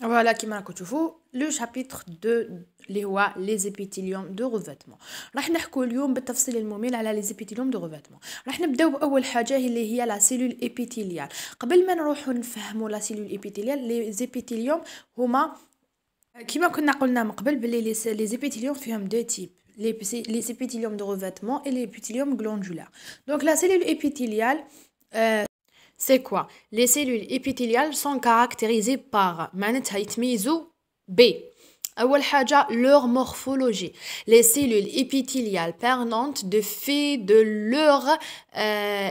فوالا كيما راكم تشوفوا لو شابيتر دو اللي هو لي زيبيتيليوم دو غوفيتمون راح نحكوا اليوم بالتفصيل الممل على لي زيبيتيليوم دو غوفيتمون راح نبداو باول حاجه اللي هي لا سيلول ايبيتيليال قبل ما نروحوا نفهموا لا سيلول ايبيتيليال لي زيبيتيليوم هما كيما كنا قلنا من قبل بلي لي زيبيتيليوم فيهم دو تيب les, les épithéliums de revêtement et les épithéliums glandulaires. Donc la cellule épithéliale, euh, C'est quoi Les cellules épithéliales sont caractérisées par B. leur morphologie. Les cellules épithéliales permanentes de fait de leur euh,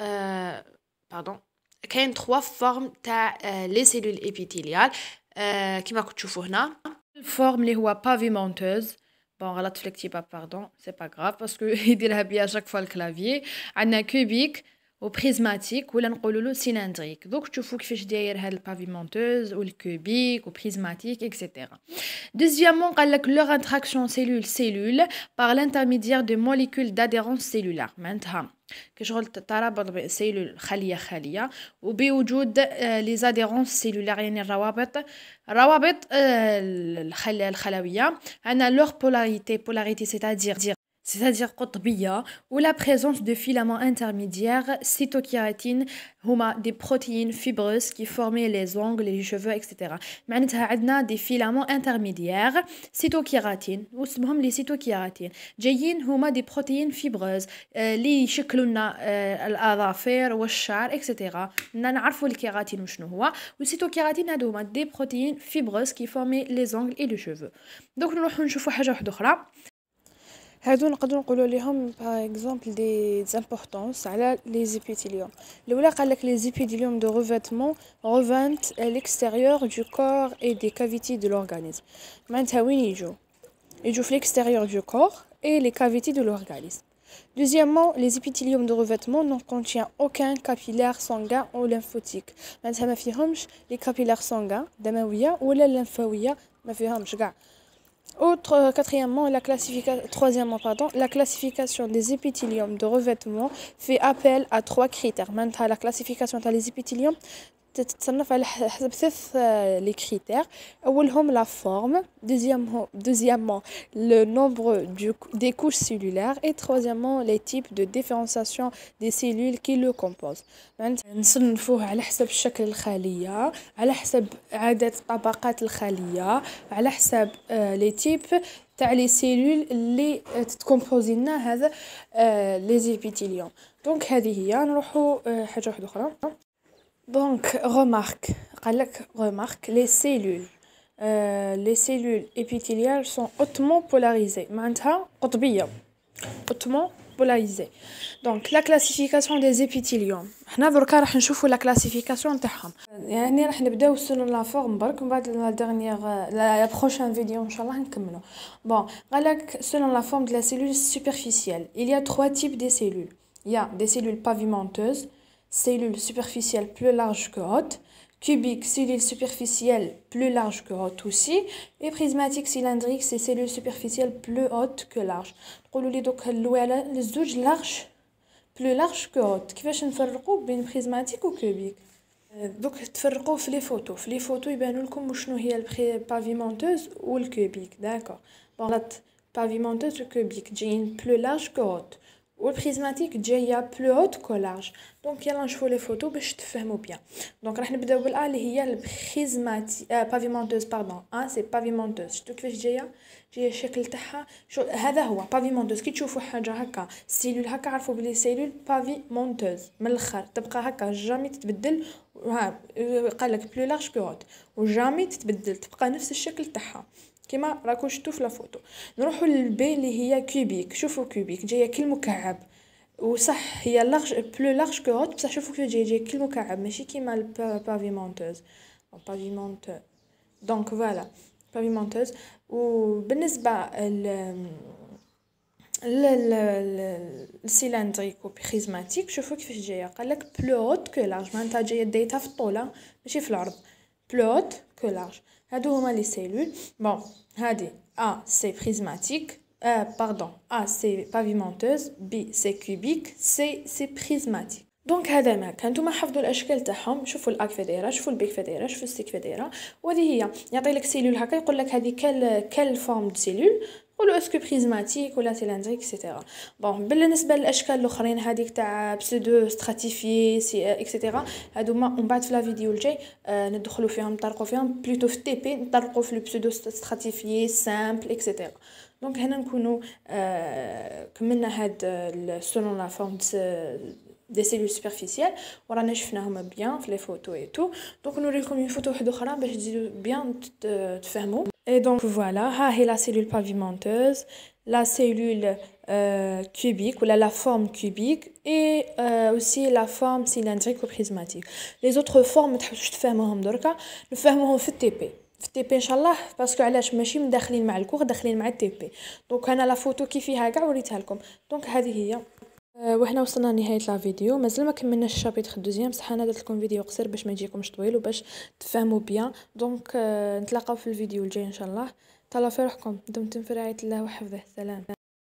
Euh, pardon, trois formes euh, les cellules épithéliales qui le voyez ici La première forme est la pavimenteuse. Bon, pardon. c'est pas grave parce que il y a à chaque fois le clavier. Il cubique ou prismatique ou cylindrique. Donc, qu'il y a un pavimenteuse ou le cubique ou prismatique, etc. Deuxièmement, leur a interaction cellule-cellule par l'intermédiaire de molécules d'adhérence cellulaire. Maintenant, كشغل ترابط بين سيلول خلية خلية وبوجود لي زاديرونس سيلولار يعني الروابط روابط آه، الخل الخلوية عندنا لوغ بولاريتي بولاريتي سيتادير c'est-à-dire قطبية ou la présence de filaments intermédiaires, cytokératine, huma des protéines fibreuses qui forment les ongles, les cheveux, etc. معناتها عندنا des filaments intermédiaires, cytokératine, واسمهم les cytokératines. جايين هما des protéines fibreuses اللي يشكلوا لنا ou والشعر, etc. نعرفوا الكيراتين شنو هو, والسيتوكيراتين هادو هما des protéines fibreuses qui forment les ongles et les cheveux. Donc, nous allons voir une chose. هذو نقدروا par exemple des importance sur les épithéliums. Laula قالك les épithéliums de revêtement revêtent l'extérieur du corps et des cavités de l'organisme. معناتها وين يجوا؟ يجوا l'extérieur du corps et les cavités de l'organisme. Deuxièmement, les épithéliums de revêtement n'en contient aucun capillaire sanguin ou lymphatique. معناتها ما فيهمش les capillaires sanguins, damawiya ou lymphatiques, ما autre, euh, quatrièmement, la classification, troisièmement, pardon, la classification des épithéliums de revêtement fait appel à trois critères. Maintenant, la classification des épithéliums تتصنف على حسب ثلاث لي آه، كريتير اولهم لا فورم دوزيامو دوزيامون لو نومبر دي كوش سيلولير اي تروزيامون لي تيب دو ديفيرونساسيون دي سيلول كي لو كومبوز معناتها نصنفوه على حسب شكل الخليه على حسب عدد طبقات الخليه على حسب لي آه، تيب تاع لي سيلول لي تتكومبوزي لنا هذا لي زيبيتيليوم دونك هذه هي نروحو آه، حاجه واحده اخرى Donc, remarque remarque les cellules euh, les cellules épithéliales sont hautement polarisées معناتها sont hautement polarisées donc la classification des épithéliums Nous دركا راح la classification de يعني راح نبداو la forme. nous allons voir la prochaine vidéo bon selon la forme de la cellule superficielle il y a trois types de cellules il y a des cellules pavimenteuses cellules superficielles plus larges que hautes, cubiques, cellules superficielles plus larges que hautes aussi, et prismatiques cylindriques, c'est cellules superficielles plus haute que larges. Donc, que les deux large plus larges que haute Qu'est-ce qu'on faire une ou cubique. Donc, vous peut faire les photos. les photos, on peut voir si c'est la ou le cubique. D'accord. Par pavimenteuse ou cubique, c'est plus large que haute. والبريزماتيك جايه بلو هوت كولاج دونك يلا نشوفوا لي فوتو باش تفهموا بيان دونك راح نبداو بالا اللي هي البريزماتي آه بافيمونتوز باردون اه سي بافيمونتوز شفتوا كيفاش جايه جايه الشكل تاعها شو هذا هو بافيمونتوز كي تشوفوا حاجه هكا سيلول هكا عرفوا بلي سيلول بافيمونتوز من الاخر تبقى هكا جامي تتبدل قال لك بلو لارج كو هوت وجامي تتبدل تبقى نفس الشكل تاعها كما راكم شفتوا في الفوتو نروحوا للبي اللي هي كوبيك شوفوا كوبيك جايه كالمكعب وصح هي لارج بلو لارج كو هوت بصح شوفوا كيفاش جايه جايه كالمكعب ماشي كيما البافيمونتوز البافيمونت دونك فوالا بافيمونتوز وبالنسبه ال السيلندريك وبريزماتيك شوفوا كيفاش جايه قال لك بلو هوت كو لارج معناتها جايه ديتها في الطوله ماشي في العرض بلو هوت كو لارج هادو هما لي سيلول بون هادي ا سي بريزماتيك آه باردون ا سي بافيمونتوز بي سي كوبيك سي سي بريزماتيك دونك هذا ما كان نتوما حفظوا الاشكال تاعهم شوفوا الاك في دايره شوفوا البيك في دايره شوفوا السيك في دايره وهذه هي يعطي لك سيلول هكا يقول لك هذه كال كال فورم دو سيلول قولوا اسكو بريزماتيك ولا سيلندريك اكسيتيرا بون بالنسبه للاشكال الاخرين هذيك تاع بسودو ستراتيفي سي اكسيتيرا هادوما من بعد في لا فيديو الجاي آه ندخلوا فيهم نطرقوا فيهم بلوتو في تي بي نطرقوا في البسودو ستراتيفي سامبل اكسيتيرا دونك هنا نكونوا آه كملنا هاد سولون لا فورم دي سيلول سوبرفيسيال ورانا شفناهم بيان في لي فوتو اي تو دونك نوريكم اون فوتو وحده اخرى باش تزيدوا بيان تفهموا Et donc voilà, ah, et la cellule pavimenteuse, la cellule euh, cubique ou la, la forme cubique et euh, aussi la forme cylindrique ou prismatique. Les autres formes, je vais te faire un hamdorka, nous faisons TP. FTP. Inch'Allah, parce que je suis machine d'achlin ma'al cours, d'achlin le TP. Donc, on a la photo qui fait haga, ou l'italkom. Donc, c'est hiya. آه، وحنا وصلنا لنهايه لا فيديو مازال ما كملناش الشابيتر دوزيام بصح انا درت لكم فيديو قصير باش ما يجيكمش طويل وباش تفهموا بيان دونك آه، نتلاقاو في الفيديو الجاي ان شاء الله تهلاو في روحكم دمتم في رعايه الله وحفظه سلام